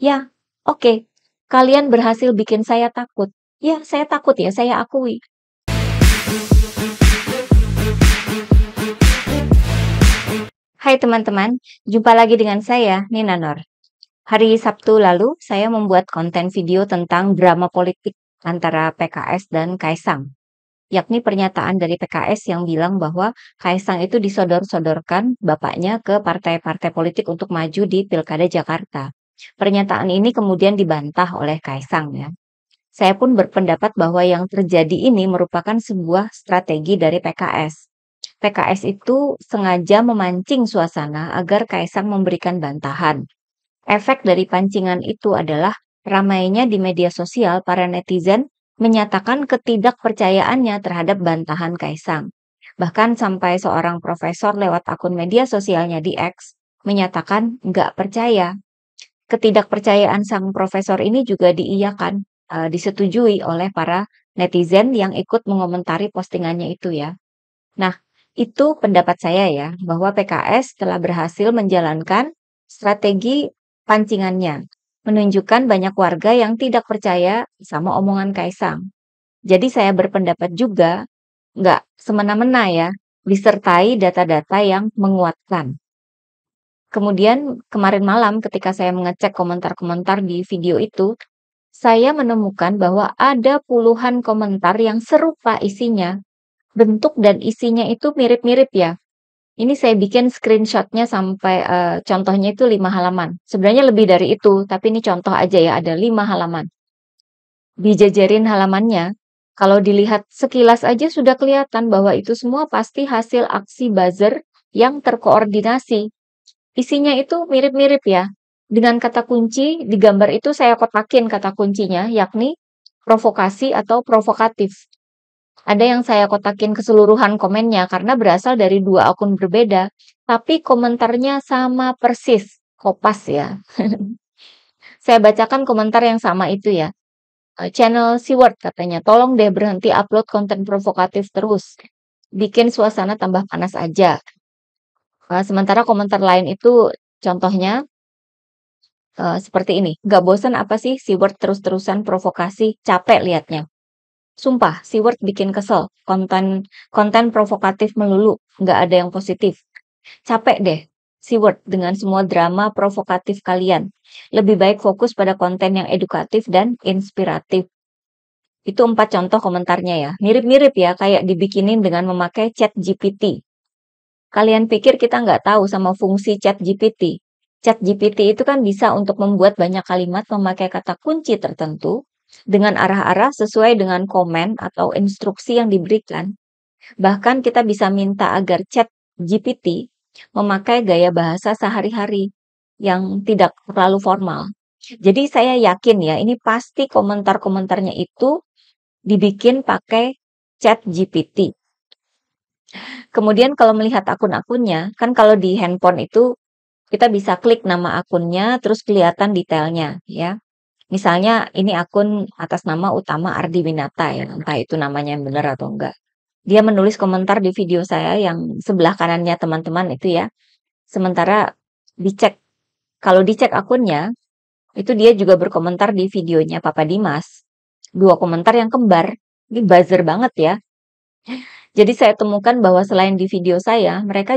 Ya, oke. Okay. Kalian berhasil bikin saya takut. Ya, saya takut ya, saya akui. Hai teman-teman, jumpa lagi dengan saya, Nina Nor. Hari Sabtu lalu, saya membuat konten video tentang drama politik antara PKS dan Kaisang. Yakni pernyataan dari PKS yang bilang bahwa Kaisang itu disodor-sodorkan bapaknya ke partai-partai politik untuk maju di Pilkada Jakarta. Pernyataan ini kemudian dibantah oleh Kaisang ya. Saya pun berpendapat bahwa yang terjadi ini merupakan sebuah strategi dari PKS. PKS itu sengaja memancing suasana agar Kaisang memberikan bantahan. Efek dari pancingan itu adalah ramainya di media sosial para netizen menyatakan ketidakpercayaannya terhadap bantahan Kaisang. Bahkan sampai seorang profesor lewat akun media sosialnya di X menyatakan nggak percaya ketidakpercayaan sang profesor ini juga diiyakan, uh, disetujui oleh para netizen yang ikut mengomentari postingannya itu ya. Nah, itu pendapat saya ya, bahwa PKS telah berhasil menjalankan strategi pancingannya, menunjukkan banyak warga yang tidak percaya sama omongan Kaisang. Jadi saya berpendapat juga, nggak semena-mena ya, disertai data-data yang menguatkan. Kemudian kemarin malam ketika saya mengecek komentar-komentar di video itu, saya menemukan bahwa ada puluhan komentar yang serupa isinya. Bentuk dan isinya itu mirip-mirip ya. Ini saya bikin screenshotnya sampai uh, contohnya itu lima halaman. Sebenarnya lebih dari itu, tapi ini contoh aja ya, ada lima halaman. Dijajarin halamannya, kalau dilihat sekilas aja sudah kelihatan bahwa itu semua pasti hasil aksi buzzer yang terkoordinasi Isinya itu mirip-mirip ya. Dengan kata kunci, di gambar itu saya kotakin kata kuncinya, yakni provokasi atau provokatif. Ada yang saya kotakin keseluruhan komennya karena berasal dari dua akun berbeda, tapi komentarnya sama persis, kopas ya. saya bacakan komentar yang sama itu ya. Eh, channel Seaward katanya, tolong deh berhenti upload konten provokatif terus. Bikin suasana tambah panas aja. Eh, sementara komentar lain itu contohnya uh, seperti ini. Gak bosan apa sih si word terus-terusan provokasi capek liatnya. Sumpah, si word bikin kesel. Konten konten provokatif melulu, gak ada yang positif. Capek deh, si word dengan semua drama provokatif kalian. Lebih baik fokus pada konten yang edukatif dan inspiratif. Itu empat contoh komentarnya ya. Mirip-mirip ya, kayak dibikinin dengan memakai chat GPT. Kalian pikir kita nggak tahu sama fungsi chat GPT? Chat GPT itu kan bisa untuk membuat banyak kalimat memakai kata kunci tertentu dengan arah-arah sesuai dengan komen atau instruksi yang diberikan. Bahkan kita bisa minta agar chat GPT memakai gaya bahasa sehari-hari yang tidak terlalu formal. Jadi saya yakin ya, ini pasti komentar-komentarnya itu dibikin pakai chat GPT Kemudian kalau melihat akun-akunnya, kan kalau di handphone itu kita bisa klik nama akunnya, terus kelihatan detailnya, ya. Misalnya ini akun atas nama utama Ardi Winata ya, entah itu namanya yang benar atau enggak. Dia menulis komentar di video saya yang sebelah kanannya teman-teman itu ya. Sementara dicek, kalau dicek akunnya, itu dia juga berkomentar di videonya Papa Dimas. Dua komentar yang kembar, ini buzzer banget ya. Jadi saya temukan bahwa selain di video saya, mereka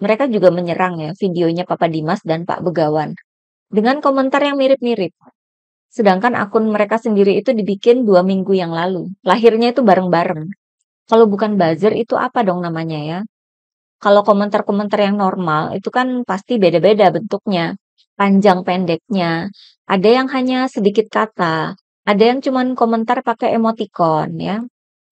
mereka juga menyerang ya videonya Papa Dimas dan Pak Begawan dengan komentar yang mirip-mirip. Sedangkan akun mereka sendiri itu dibikin dua minggu yang lalu. Lahirnya itu bareng-bareng. Kalau bukan buzzer itu apa dong namanya ya? Kalau komentar-komentar yang normal itu kan pasti beda-beda bentuknya. Panjang pendeknya. Ada yang hanya sedikit kata. Ada yang cuman komentar pakai emoticon ya.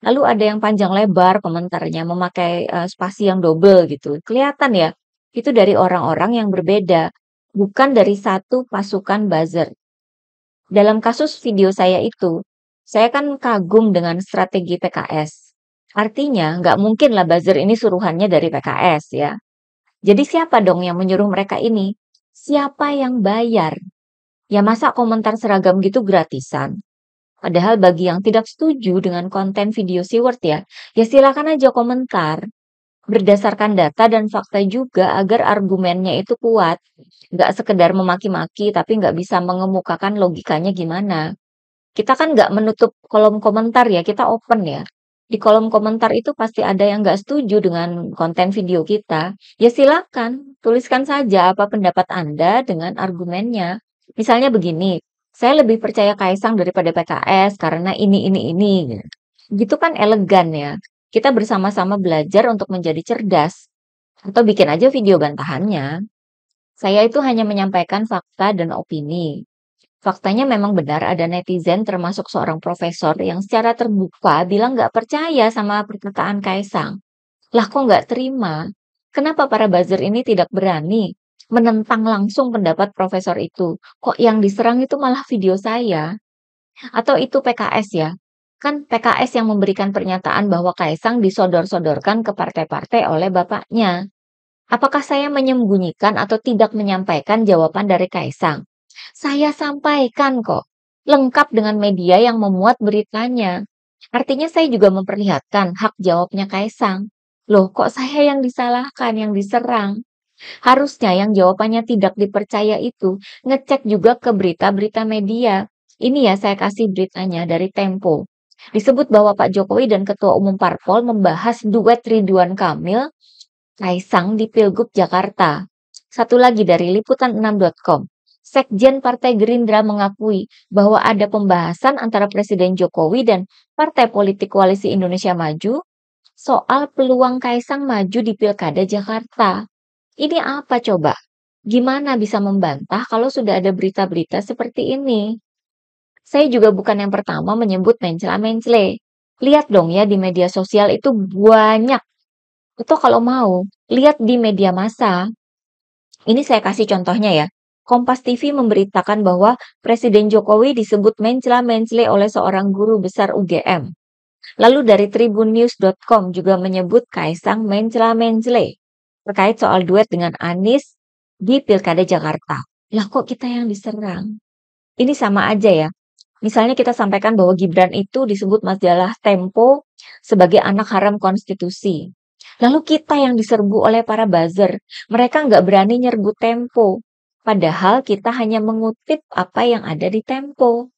Lalu ada yang panjang lebar komentarnya, memakai uh, spasi yang double gitu. Kelihatan ya, itu dari orang-orang yang berbeda, bukan dari satu pasukan buzzer. Dalam kasus video saya itu, saya kan kagum dengan strategi PKS. Artinya, nggak mungkin lah buzzer ini suruhannya dari PKS ya. Jadi siapa dong yang menyuruh mereka ini? Siapa yang bayar? Ya masa komentar seragam gitu gratisan? Padahal bagi yang tidak setuju dengan konten video Siward ya, ya silakan aja komentar berdasarkan data dan fakta juga agar argumennya itu kuat. Nggak sekedar memaki-maki tapi nggak bisa mengemukakan logikanya gimana. Kita kan nggak menutup kolom komentar ya, kita open ya. Di kolom komentar itu pasti ada yang nggak setuju dengan konten video kita. Ya silakan, tuliskan saja apa pendapat Anda dengan argumennya. Misalnya begini, saya lebih percaya Kaisang daripada PKS karena ini, ini, ini. Gitu kan elegan ya. Kita bersama-sama belajar untuk menjadi cerdas. Atau bikin aja video bantahannya. Saya itu hanya menyampaikan fakta dan opini. Faktanya memang benar ada netizen termasuk seorang profesor yang secara terbuka bilang nggak percaya sama perkataan Kaisang. Lah kok nggak terima? Kenapa para buzzer ini tidak berani? menentang langsung pendapat profesor itu. Kok yang diserang itu malah video saya? Atau itu PKS ya? Kan PKS yang memberikan pernyataan bahwa Kaisang disodor-sodorkan ke partai-partai oleh bapaknya. Apakah saya menyembunyikan atau tidak menyampaikan jawaban dari Kaisang? Saya sampaikan kok, lengkap dengan media yang memuat beritanya. Artinya saya juga memperlihatkan hak jawabnya Kaisang. Loh, kok saya yang disalahkan, yang diserang? Harusnya yang jawabannya tidak dipercaya itu ngecek juga ke berita-berita media. Ini ya saya kasih beritanya dari Tempo. Disebut bahwa Pak Jokowi dan Ketua Umum Parpol membahas duet Ridwan Kamil Kaisang di Pilgub Jakarta. Satu lagi dari liputan6.com. Sekjen Partai Gerindra mengakui bahwa ada pembahasan antara Presiden Jokowi dan Partai Politik Koalisi Indonesia Maju soal peluang Kaisang maju di Pilkada Jakarta. Ini apa coba? Gimana bisa membantah kalau sudah ada berita-berita seperti ini? Saya juga bukan yang pertama menyebut mencela-mencele. Lihat dong ya di media sosial itu banyak. Itu kalau mau, lihat di media massa. Ini saya kasih contohnya ya. Kompas TV memberitakan bahwa Presiden Jokowi disebut mencela-mencele oleh seorang guru besar UGM. Lalu dari tribunnews.com juga menyebut Kaisang mencela-mencele terkait soal duet dengan Anies di Pilkada Jakarta. Lah kok kita yang diserang? Ini sama aja ya. Misalnya kita sampaikan bahwa Gibran itu disebut majalah Tempo sebagai anak haram konstitusi. Lalu kita yang diserbu oleh para buzzer. Mereka nggak berani nyerbu Tempo. Padahal kita hanya mengutip apa yang ada di Tempo.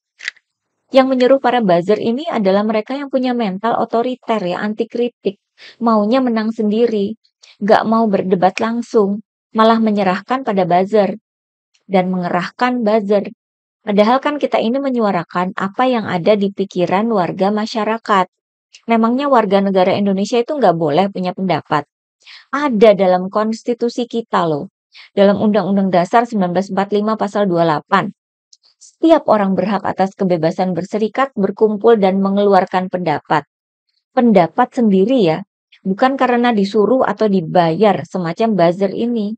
Yang menyeru para buzzer ini adalah mereka yang punya mental otoriter ya, anti kritik maunya menang sendiri, gak mau berdebat langsung, malah menyerahkan pada buzzer, dan mengerahkan buzzer. Padahal kan kita ini menyuarakan apa yang ada di pikiran warga masyarakat. Memangnya warga negara Indonesia itu nggak boleh punya pendapat? Ada dalam konstitusi kita loh, dalam Undang-Undang Dasar 1945 Pasal 28. Setiap orang berhak atas kebebasan berserikat, berkumpul, dan mengeluarkan pendapat. Pendapat sendiri ya, bukan karena disuruh atau dibayar semacam buzzer ini.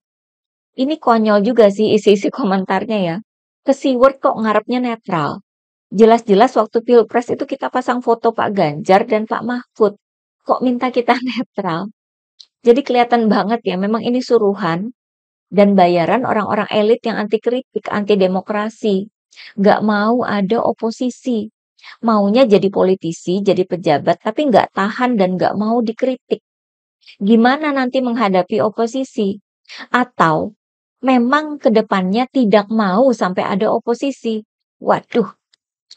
Ini konyol juga sih isi-isi komentarnya ya. Ke kok ngarepnya netral. Jelas-jelas waktu Pilpres itu kita pasang foto Pak Ganjar dan Pak Mahfud. Kok minta kita netral? Jadi kelihatan banget ya, memang ini suruhan dan bayaran orang-orang elit yang anti kritik, anti demokrasi. Gak mau ada oposisi, Maunya jadi politisi, jadi pejabat, tapi nggak tahan dan nggak mau dikritik. Gimana nanti menghadapi oposisi? Atau memang kedepannya tidak mau sampai ada oposisi? Waduh,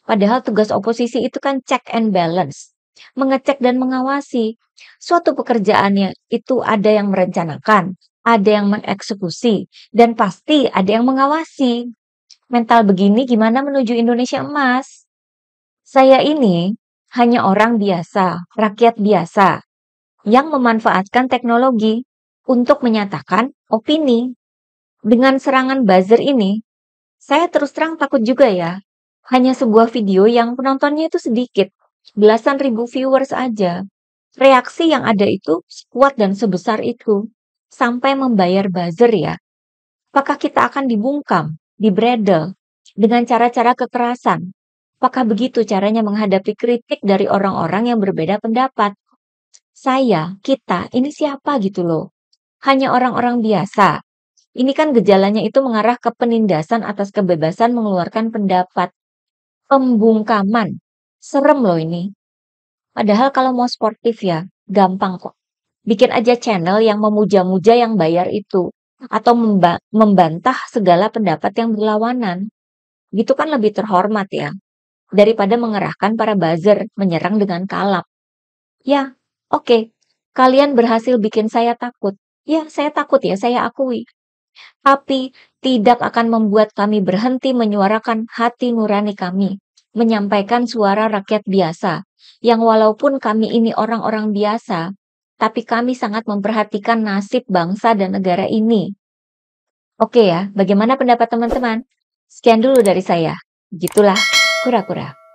padahal tugas oposisi itu kan check and balance, mengecek dan mengawasi. Suatu pekerjaannya itu ada yang merencanakan, ada yang mengeksekusi, dan pasti ada yang mengawasi. Mental begini gimana menuju Indonesia emas? Saya ini hanya orang biasa, rakyat biasa, yang memanfaatkan teknologi untuk menyatakan opini. Dengan serangan buzzer ini, saya terus terang takut juga ya. Hanya sebuah video yang penontonnya itu sedikit, belasan ribu viewers aja. Reaksi yang ada itu kuat dan sebesar itu, sampai membayar buzzer ya. Apakah kita akan dibungkam, dibredel, dengan cara-cara kekerasan, Apakah begitu caranya menghadapi kritik dari orang-orang yang berbeda pendapat? Saya, kita, ini siapa gitu loh? Hanya orang-orang biasa. Ini kan gejalanya itu mengarah ke penindasan atas kebebasan mengeluarkan pendapat. Pembungkaman. Serem loh ini. Padahal kalau mau sportif ya, gampang kok. Bikin aja channel yang memuja-muja yang bayar itu. Atau memba membantah segala pendapat yang berlawanan. Gitu kan lebih terhormat ya daripada mengerahkan para buzzer menyerang dengan kalap. Ya, oke, okay. kalian berhasil bikin saya takut. Ya, saya takut ya, saya akui. Tapi tidak akan membuat kami berhenti menyuarakan hati nurani kami, menyampaikan suara rakyat biasa, yang walaupun kami ini orang-orang biasa, tapi kami sangat memperhatikan nasib bangsa dan negara ini. Oke ya, bagaimana pendapat teman-teman? Sekian dulu dari saya. Gitulah. 호락호락